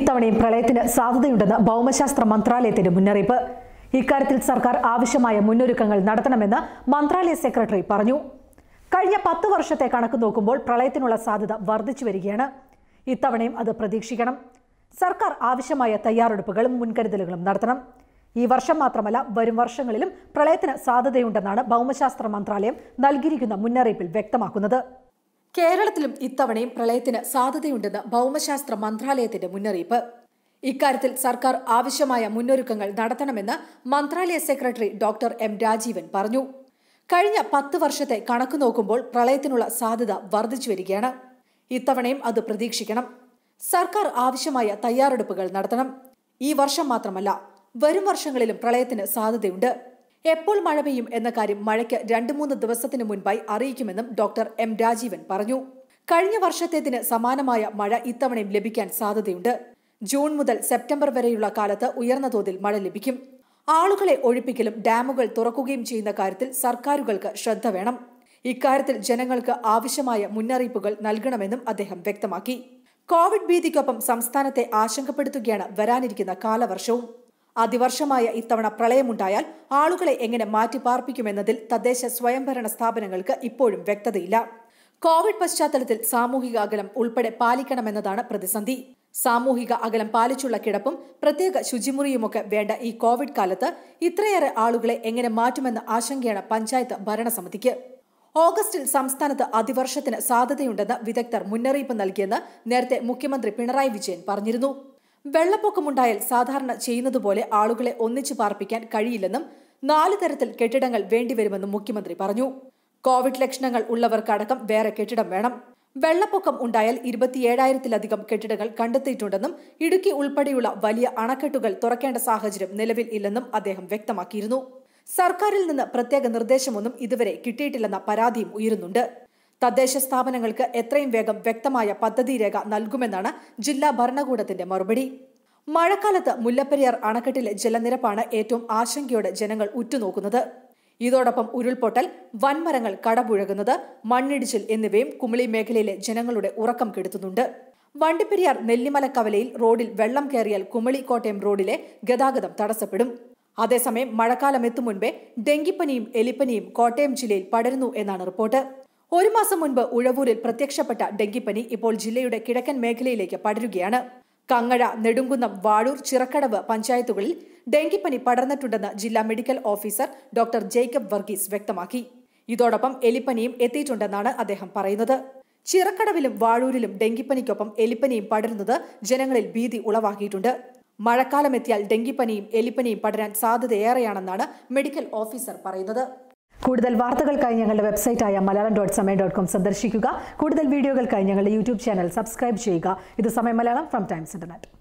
ഇത്തവണയും പ്രളയത്തിന് സാധ്യതയുണ്ടെന്ന് ഭൗമശാസ്ത്ര മന്ത്രാലയത്തിന്റെ മുന്നറിയിപ്പ് ഇക്കാര്യത്തിൽ സർക്കാർ ആവശ്യമായ മുന്നൊരുക്കങ്ങൾ നടത്തണമെന്ന് മന്ത്രാലയ സെക്രട്ടറി പറഞ്ഞു കഴിഞ്ഞ പത്ത് വർഷത്തെ കണക്ക് നോക്കുമ്പോൾ പ്രളയത്തിനുള്ള സാധ്യത വർദ്ധിച്ചു വരികയാണ് ഇത്തവണയും അത് പ്രതീക്ഷിക്കണം സർക്കാർ ആവശ്യമായ തയ്യാറെടുപ്പുകളും മുൻകരുതലുകളും നടത്തണം ഈ വർഷം മാത്രമല്ല വരും വർഷങ്ങളിലും പ്രളയത്തിന് സാധ്യതയുണ്ടെന്നാണ് ഭൗമശാസ്ത്ര മന്ത്രാലയം നൽകിയിരിക്കുന്ന മുന്നറിയിപ്പിൽ വ്യക്തമാക്കുന്നത് കേരളത്തിലും ഇത്തവണയും പ്രളയത്തിന് സാധ്യതയുണ്ടെന്ന് ഭൗമശാസ്ത്ര മന്ത്രാലയത്തിന്റെ മുന്നറിയിപ്പ് ഇക്കാര്യത്തിൽ സർക്കാർ ആവശ്യമായ മുന്നൊരുക്കങ്ങൾ നടത്തണമെന്ന് മന്ത്രാലയ സെക്രട്ടറി ഡോക്ടർ എം രാജീവൻ പറഞ്ഞു കഴിഞ്ഞ പത്ത് വർഷത്തെ കണക്ക് നോക്കുമ്പോൾ പ്രളയത്തിനുള്ള സാധ്യത വർദ്ധിച്ചു വരികയാണ് ഇത്തവണയും അത് പ്രതീക്ഷിക്കണം സർക്കാർ ആവശ്യമായ തയ്യാറെടുപ്പുകൾ നടത്തണം ഈ വർഷം മാത്രമല്ല വരും വർഷങ്ങളിലും പ്രളയത്തിന് സാധ്യതയുണ്ട് എപ്പോൾ മഴ പെയ്യും എന്ന കാര്യം മഴയ്ക്ക് രണ്ടു മൂന്ന് ദിവസത്തിന് മുൻപായി അറിയിക്കുമെന്നും ഡോക്ടർ എം രാജീവൻ പറഞ്ഞു കഴിഞ്ഞ വർഷത്തേതിന് സമാനമായ മഴ ഇത്തവണയും ലഭിക്കാൻ സാധ്യതയുണ്ട് ജൂൺ മുതൽ സെപ്റ്റംബർ വരെയുള്ള കാലത്ത് ഉയർന്ന തോതിൽ മഴ ലഭിക്കും ആളുകളെ ഒഴിപ്പിക്കലും ഡാമുകൾ തുറക്കുകയും ചെയ്യുന്ന കാര്യത്തിൽ സർക്കാരുകൾക്ക് ശ്രദ്ധ വേണം ഇക്കാര്യത്തിൽ ജനങ്ങൾക്ക് ആവശ്യമായ മുന്നറിയിപ്പുകൾ നൽകണമെന്നും അദ്ദേഹം വ്യക്തമാക്കി കോവിഡ് ഭീതിക്കൊപ്പം സംസ്ഥാനത്തെ ആശങ്കപ്പെടുത്തുകയാണ് വരാനിരിക്കുന്ന കാലവർഷവും അതിവർഷമായ ഇത്തവണ പ്രളയമുണ്ടായാൽ ആളുകളെ എങ്ങനെ മാറ്റിപ്പാർപ്പിക്കുമെന്നതിൽ തദ്ദേശ സ്വയംഭരണ സ്ഥാപനങ്ങൾക്ക് ഇപ്പോഴും വ്യക്തതയില്ല കോവിഡ് പശ്ചാത്തലത്തിൽ സാമൂഹിക അകലം ഉൾപ്പെടെ പാലിക്കണമെന്നതാണ് പ്രതിസന്ധി സാമൂഹിക അകലം പാലിച്ചുള്ള കിടപ്പും പ്രത്യേക ശുചിമുറിയുമൊക്കെ വേണ്ട ഈ കോവിഡ് കാലത്ത് ഇത്രയേറെ ആളുകളെ എങ്ങനെ മാറ്റുമെന്ന ആശങ്കയാണ് പഞ്ചായത്ത് ഭരണസമിതിക്ക് ഓഗസ്റ്റിൽ സംസ്ഥാനത്ത് അതിവർഷത്തിന് സാധ്യതയുണ്ടെന്ന് വിദഗ്ധർ മുന്നറിയിപ്പ് നൽകിയെന്ന് നേരത്തെ മുഖ്യമന്ത്രി പിണറായി വിജയൻ പറഞ്ഞിരുന്നു വെള്ളപ്പൊക്കമുണ്ടായാൽ സാധാരണ ചെയ്യുന്നതുപോലെ ആളുകളെ ഒന്നിച്ചു പാർപ്പിക്കാൻ കഴിയില്ലെന്നും നാല് തരത്തിൽ കെട്ടിടങ്ങൾ വേണ്ടിവരുമെന്നും മുഖ്യമന്ത്രി പറഞ്ഞു കോവിഡ് ലക്ഷണങ്ങൾ ഉള്ളവർക്കടക്കം വേറെ കെട്ടിടം വേണം വെള്ളപ്പൊക്കം ഉണ്ടായാൽ ഇരുപത്തിയേഴായിരത്തിലധികം കെട്ടിടങ്ങൾ കണ്ടെത്തിയിട്ടുണ്ടെന്നും ഇടുക്കി ഉൾപ്പെടെയുള്ള വലിയ അണക്കെട്ടുകൾ തുറക്കേണ്ട സാഹചര്യം നിലവിൽ ഇല്ലെന്നും അദ്ദേഹം വ്യക്തമാക്കിയിരുന്നു സർക്കാരിൽ നിന്ന് പ്രത്യേക നിർദ്ദേശമൊന്നും ഇതുവരെ കിട്ടിയിട്ടില്ലെന്ന പരാതിയും ഉയരുന്നുണ്ട് തദ്ദേശ സ്ഥാപനങ്ങൾക്ക് എത്രയും വേഗം വ്യക്തമായ പദ്ധതി രേഖ നൽകുമെന്നാണ് ജില്ലാ ഭരണകൂടത്തിന്റെ മറുപടി മഴക്കാലത്ത് മുല്ലപ്പെരിയാർ അണക്കെട്ടിലെ ജലനിരപ്പാണ് ഏറ്റവും ആശങ്കയോടെ ജനങ്ങൾ ഉറ്റുനോക്കുന്നത് ഇതോടൊപ്പം ഉരുൾപൊട്ടൽ വൻമരങ്ങൾ കടപുഴകുന്നത് മണ്ണിടിച്ചിൽ എന്നിവയും കുമിളി മേഖലയിലെ ജനങ്ങളുടെ ഉറക്കം കെടുത്തുന്നുണ്ട് വണ്ടിപ്പെരിയാർ നെല്ലിമല കവലയിൽ റോഡിൽ വെള്ളം കയറിയാൽ കുമളി കോട്ടയം റോഡിലെ ഗതാഗതം തടസ്സപ്പെടും അതേസമയം മഴക്കാലം എത്തും മുൻപേ ഡെങ്കിപ്പനിയും എലിപ്പനിയും കോട്ടയം ജില്ലയിൽ പടരുന്നു എന്നാണ് റിപ്പോർട്ട് ഒരു മാസം മുൻപ് ഉഴവൂരിൽ പ്രത്യക്ഷപ്പെട്ട ഡെങ്കിപ്പനി ഇപ്പോൾ ജില്ലയുടെ കിഴക്കൻ മേഖലയിലേക്ക് പടരുകയാണ് കങ്ങഴ നെടുങ്കുന്നം വാഴൂർ ചിറക്കടവ് പഞ്ചായത്തുകളിൽ ഡെങ്കിപ്പനി പടർന്നിട്ടുണ്ടെന്ന് ജില്ലാ medical officer doctor Jacob Varghese വ്യക്തമാക്കി ഇതോടൊപ്പം എലിപ്പനിയും എത്തിയിട്ടുണ്ടെന്നാണ് അദ്ദേഹം പറയുന്നത് ചിറക്കടവിലും വാഴൂരിലും ഡെങ്കിപ്പനിക്കൊപ്പം എലിപ്പനിയും പടരുന്നത് ജനങ്ങളിൽ ഭീതി ഉളവാക്കിയിട്ടുണ്ട് മഴക്കാലമെത്തിയാൽ ഡെങ്കിപ്പനിയും എലിപ്പനിയും പടരാൻ സാധ്യതയേറെയാണെന്നാണ് മെഡിക്കൽ ഓഫീസർ പറയുന്നത് കൂടുതൽ വാർത്തകൾക്കായി ഞങ്ങളുടെ വെബ്സൈറ്റായ Malayalam dot Samayam dot com സന്ദർശിക്കുക കൂടുതൽ വീഡിയോകൾക്കായി ഞങ്ങളുടെ യൂട്യൂബ് ചാനൽ സബ്സ്ക്രൈബ് ചെയ്യുക ഇത് സമയം മലയാളം ഫ്രം ടൈംസ് ഇന്റർനെറ്റ്